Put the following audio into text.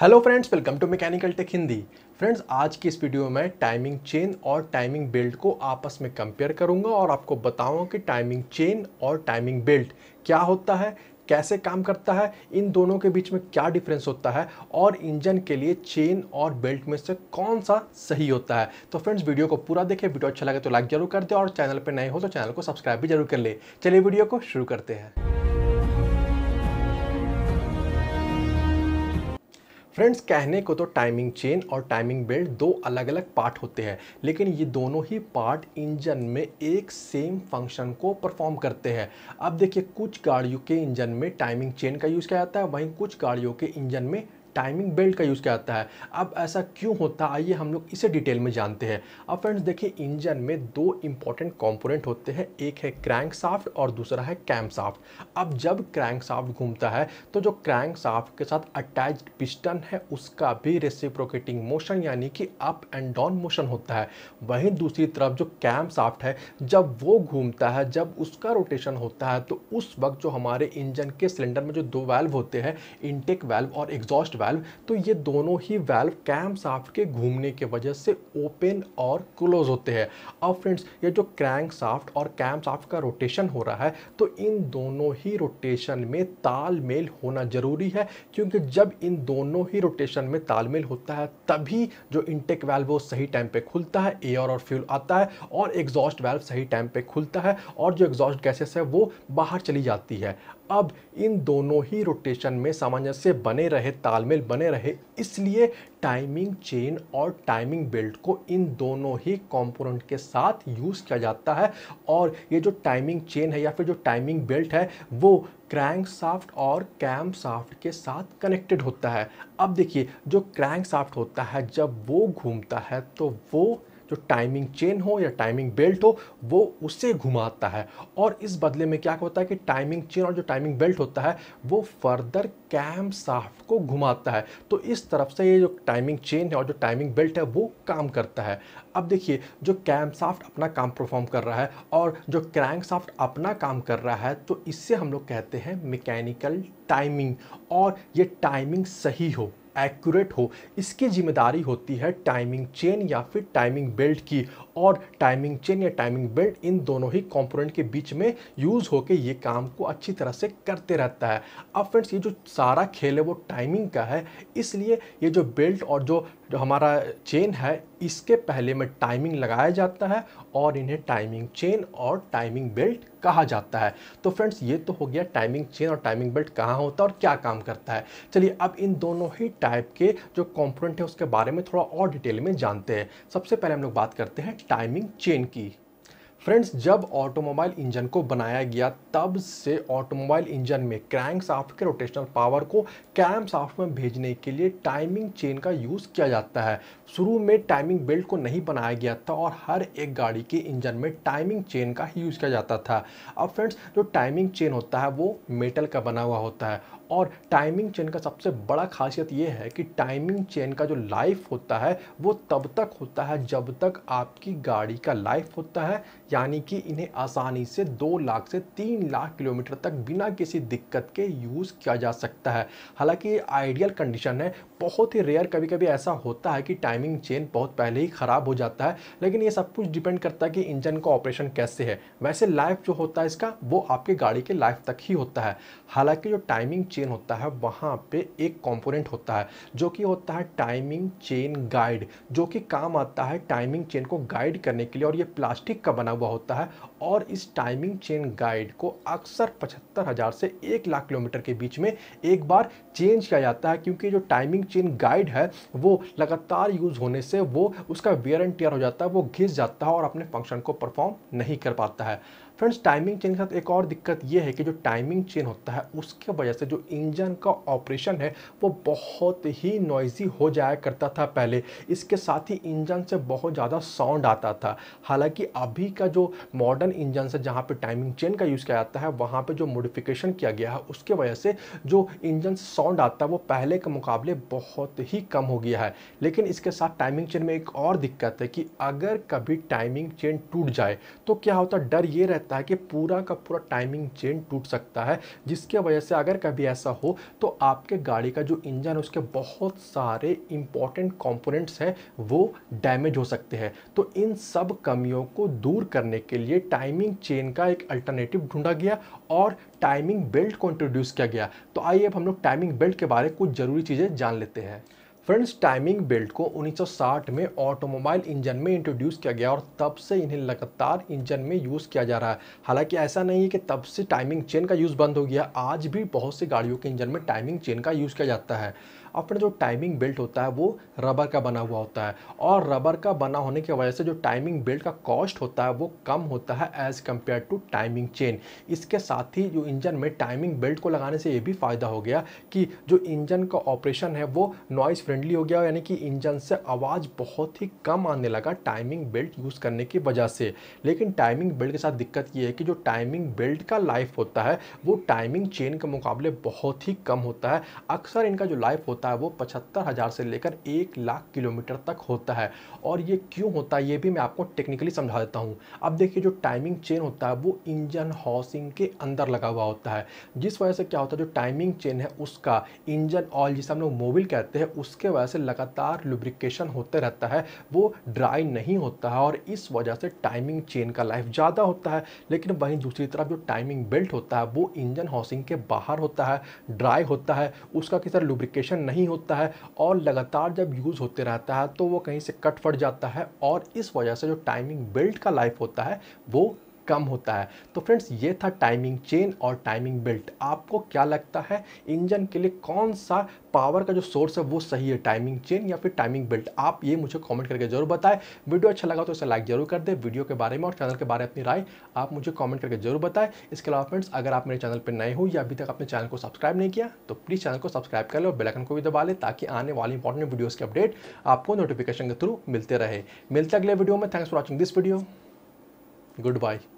hello friends welcome to mechanical tech Hindi friends आज की इस वीडियो में टाइमिंग चेन और टाइमिंग बेल्ट को आपस में कंपेयर करूंगा और आपको बताऊंगा कि टाइमिंग चेन और टाइमिंग बेल्ट क्या होता है कैसे काम करता है इन दोनों के बीच में क्या डिफरेंस होता है और इंजन के लिए चेन और बेल्ट में से कौन सा सही होता है तो फ्रेंड्स वीडियो को पूरा देखें वीडियो अच्छा लगे तो लाइक जरूर कर दे और चैनल पर नए हो तो चैनल को सब्सक्राइब भी जरूर कर ले चलिए वीडियो को शुरू करते हैं फ्रेंड्स कहने को तो टाइमिंग चेन और टाइमिंग बेल्ट दो अलग अलग पार्ट होते हैं लेकिन ये दोनों ही पार्ट इंजन में एक सेम फंक्शन को परफॉर्म करते हैं अब देखिए कुछ गाड़ियों के इंजन में टाइमिंग चेन का यूज़ किया जाता है वहीं कुछ गाड़ियों के इंजन में टाइमिंग बेल्ट का यूज़ किया जाता है अब ऐसा क्यों होता है आइए हम लोग इसे डिटेल में जानते हैं अब फ्रेंड्स देखिए इंजन में दो इंपॉर्टेंट कॉम्पोनेंट होते हैं एक है क्रैंक साफ्ट और दूसरा है कैम साफ्ट अब जब क्रैंक साफ्ट घूमता है तो जो क्रैंक साफ्ट के साथ अटैच पिस्टन है उसका भी रेसिप्रोकेटिंग मोशन यानी कि अप एंड डाउन मोशन होता है वहीं दूसरी तरफ जो कैम साफ्ट है जब वो घूमता है जब उसका रोटेशन होता है तो उस वक्त जो हमारे इंजन के सिलेंडर में जो दो वैल्व होते हैं इनटेक वैल्व और एग्जॉस्ट वैल्व तो ये दोनों ही वैल्व कैम साफ्ट के घूमने के वजह से ओपन और क्लोज होते हैं अब फ्रेंड्स ये जो क्रैंक साफ्ट और कैम साफ्ट का रोटेशन हो रहा है तो इन दोनों ही रोटेशन में तालमेल होना ज़रूरी है क्योंकि जब इन दोनों ही रोटेशन में तालमेल होता है तभी जो इंटेक वैल्व वो सही टाइम पे खुलता है एयर और फ्यूल आता है और एग्जॉस्ट वैल्व सही टाइम पे खुलता है और जो एग्जॉस्ट गैसेस है वो बाहर चली जाती है अब इन दोनों ही रोटेशन में सामंजस्य बने रहे तालमेल बने रहे इसलिए टाइमिंग चेन और टाइमिंग बेल्ट को इन दोनों ही कंपोनेंट के साथ यूज़ किया जाता है और ये जो टाइमिंग चेन है या फिर जो टाइमिंग बेल्ट है वो क्रैंक साफ्ट और कैम साफ्ट के साथ कनेक्टेड होता है अब देखिए जो क्रैंक साफ्ट होता है जब वो घूमता है तो वो जो टाइमिंग चेन हो या टाइमिंग बेल्ट हो वो उसे घुमाता है और इस बदले में क्या होता है कि टाइमिंग चेन और जो टाइमिंग बेल्ट होता है वो फर्दर कैम साफ्ट को घुमाता है तो इस तरफ से ये जो टाइमिंग चेन है और जो टाइमिंग बेल्ट है वो काम करता है अब देखिए जो कैम साफ्ट अपना काम परफॉर्म कर रहा है और जो क्रैंक साफ्ट अपना काम कर रहा है तो इससे हम लोग कहते हैं मैकेनिकल टाइमिंग और ये टाइमिंग सही हो एक्यूरेट हो इसकी जिम्मेदारी होती है टाइमिंग चेन या फिर टाइमिंग बेल्ट की और टाइमिंग चेन या टाइमिंग बेल्ट इन दोनों ही कंपोनेंट के बीच में यूज़ होकर ये काम को अच्छी तरह से करते रहता है अब फ्रेंड्स ये जो सारा खेल है वो टाइमिंग का है इसलिए ये जो बेल्ट और जो जो हमारा चेन है इसके पहले में टाइमिंग लगाया जाता है और इन्हें टाइमिंग चेन और टाइमिंग बेल्ट कहा जाता है तो फ्रेंड्स ये तो हो गया टाइमिंग चेन और टाइमिंग बेल्ट कहाँ होता है और क्या काम करता है चलिए अब इन दोनों ही टाइप के जो कॉम्पोनेंट है उसके बारे में थोड़ा और डिटेल में जानते हैं सबसे पहले हम लोग बात करते हैं टाइमिंग चेन की फ्रेंड्स जब ऑटोमोबाइल इंजन को बनाया गया तब से ऑटोमोबाइल इंजन में क्रैंक साफ्ट के रोटेशनल पावर को कैम साफ्ट में भेजने के लिए टाइमिंग चेन का यूज़ किया जाता है शुरू में टाइमिंग बेल्ट को नहीं बनाया गया था और हर एक गाड़ी के इंजन में टाइमिंग चेन का ही यूज़ किया जाता था अब फ्रेंड्स जो टाइमिंग चेन होता है वो मेटल का बना हुआ होता है और टाइमिंग चेन का सबसे बड़ा खासियत ये है कि टाइमिंग चेन का जो लाइफ होता है वो तब तक होता है जब तक आपकी गाड़ी का लाइफ होता है यानी कि इन्हें आसानी से दो लाख से तीन लाख किलोमीटर तक बिना किसी दिक्कत के यूज़ किया जा सकता है हालांकि ये आइडियल कंडीशन है बहुत ही रेयर कभी कभी ऐसा होता है कि टाइमिंग चेन बहुत पहले ही ख़राब हो जाता है लेकिन ये सब कुछ डिपेंड करता है कि इंजन का ऑपरेशन कैसे है वैसे लाइफ जो होता है इसका वो आपके गाड़ी के लाइफ तक ही होता है हालांकि जो टाइमिंग चेन होता है वहाँ पे एक कंपोनेंट होता है जो कि होता है टाइमिंग चेन गाइड जो कि काम आता है टाइमिंग चेन को गाइड करने के लिए और ये प्लास्टिक का बना हुआ होता है और इस टाइमिंग चेन गाइड को अक्सर पचहत्तर हज़ार से एक लाख किलोमीटर के बीच में एक बार चेंज किया जाता है क्योंकि जो टाइमिंग चेन गाइड है वो लगातार यूज़ होने से वो उसका वेयर एंड टेयर हो जाता है वो घिस जाता है और अपने फंक्शन को परफॉर्म नहीं कर पाता है फ्रेंड्स टाइमिंग चेन के साथ एक और दिक्कत ये है कि जो टाइमिंग चेन होता है उसके वजह से जो इंजन का ऑपरेशन है वो बहुत ही नॉइजी हो जाया करता था पहले इसके साथ ही इंजन से बहुत ज़्यादा साउंड आता था हालांकि अभी का जो मॉडर्न इंजन है जहाँ पर टाइमिंग चेन का यूज़ किया जाता है वहाँ पर जो मोडिफिकेशन किया गया है उसके वजह से जो इंजन से साउंड आता है वो पहले के मुकाबले बहुत ही कम हो गया है लेकिन इसके साथ टाइमिंग चेन में एक और दिक्कत है कि अगर कभी टाइमिंग चेन टूट जाए तो क्या होता डर ये रहता सकता है कि पूरा का पूरा टाइमिंग चेन टूट सकता है जिसके वजह से अगर कभी ऐसा हो तो आपके गाड़ी का जो इंजन है उसके बहुत सारे इंपॉर्टेंट कॉम्पोनेंट्स हैं वो डैमेज हो सकते हैं तो इन सब कमियों को दूर करने के लिए टाइमिंग चेन का एक अल्टरनेटिव ढूंढा गया और टाइमिंग बेल्ट को इंट्रोड्यूस किया गया तो आइए अब हम लोग टाइमिंग बेल्ट के बारे में कुछ ज़रूरी चीज़ें जान लेते हैं फ्रेंड्स टाइमिंग बेल्ट को 1960 में ऑटोमोबाइल इंजन में इंट्रोड्यूस किया गया और तब से इन्हें लगातार इंजन में यूज़ किया जा रहा है हालांकि ऐसा नहीं है कि तब से टाइमिंग चेन का यूज़ बंद हो गया आज भी बहुत सी गाड़ियों के इंजन में टाइमिंग चेन का यूज़ किया जाता है अपना जो टाइमिंग बेल्ट होता है वो रबर का बना हुआ होता है और रबर का बना होने की वजह से जो टाइमिंग बेल्ट का कॉस्ट होता है वो कम होता है as compare to timing chain इसके साथ ही जो इंजन में टाइमिंग बेल्ट को लगाने से ये भी फ़ायदा हो गया कि जो इंजन का ऑपरेशन है वो नॉइज़ फ्रेंडली हो गया यानी कि इंजन से आवाज़ बहुत ही कम आने लगा टाइमिंग बेल्ट यूज़ करने की वजह से लेकिन टाइमिंग बेल्ट के साथ दिक्कत ये है कि जो टाइमिंग बेल्ट का लाइफ होता है वो टाइमिंग चेन के मुकाबले बहुत ही कम होता है अक्सर इनका जो लाइफ होता होता है वो पचहत्तर हज़ार से लेकर एक लाख किलोमीटर तक होता है और ये क्यों होता है ये भी मैं आपको टेक्निकली समझा देता हूँ अब देखिए जो टाइमिंग चेन होता है वो इंजन हाउसिंग के अंदर लगा हुआ होता है जिस वजह से क्या होता है जो टाइमिंग चेन है उसका इंजन ऑयल जिसे हम लोग मोबिल कहते हैं उसके वजह से लगातार लुब्रिकेशन होते रहता है वो ड्राई नहीं होता है और इस वजह से टाइमिंग चेन का लाइफ ज़्यादा होता है लेकिन वहीं दूसरी तरफ जो टाइमिंग बेल्ट होता है वो इंजन हाउसिंग के बाहर होता है ड्राई होता है उसका किसी लुब्रिकेशन नहीं नहीं होता है और लगातार जब यूज़ होते रहता है तो वो कहीं से कट फट जाता है और इस वजह से जो टाइमिंग बेल्ट का लाइफ होता है वो कम होता है तो फ्रेंड्स ये था टाइमिंग चेन और टाइमिंग बेल्ट आपको क्या लगता है इंजन के लिए कौन सा पावर का जो सोर्स है वो सही है टाइमिंग चेन या फिर टाइमिंग बेल्ट आप ये मुझे कमेंट करके जरूर बताएं वीडियो अच्छा लगा तो इसे लाइक जरूर कर दे वीडियो के बारे में और चैनल के बारे में अपनी राय आप मुझे कॉमेंट करके जरूर बताएं इसके अलावा फ्रेंड्स अगर आप मेरे चैनल पर नए हो या अभी तक अपने चैनल को सब्सक्राइब नहीं किया तो प्लीज़ चैनल को सब्सक्राइब कर लो और बेलाइकन को भी दबा लें ताकि आने वाली इंपॉर्टेंट वीडियोज़ के अपडेट आपको नोटिफिकेशन के थ्रू मिलते रहे मिलते अगले वीडियो में thanks for watching this video good bye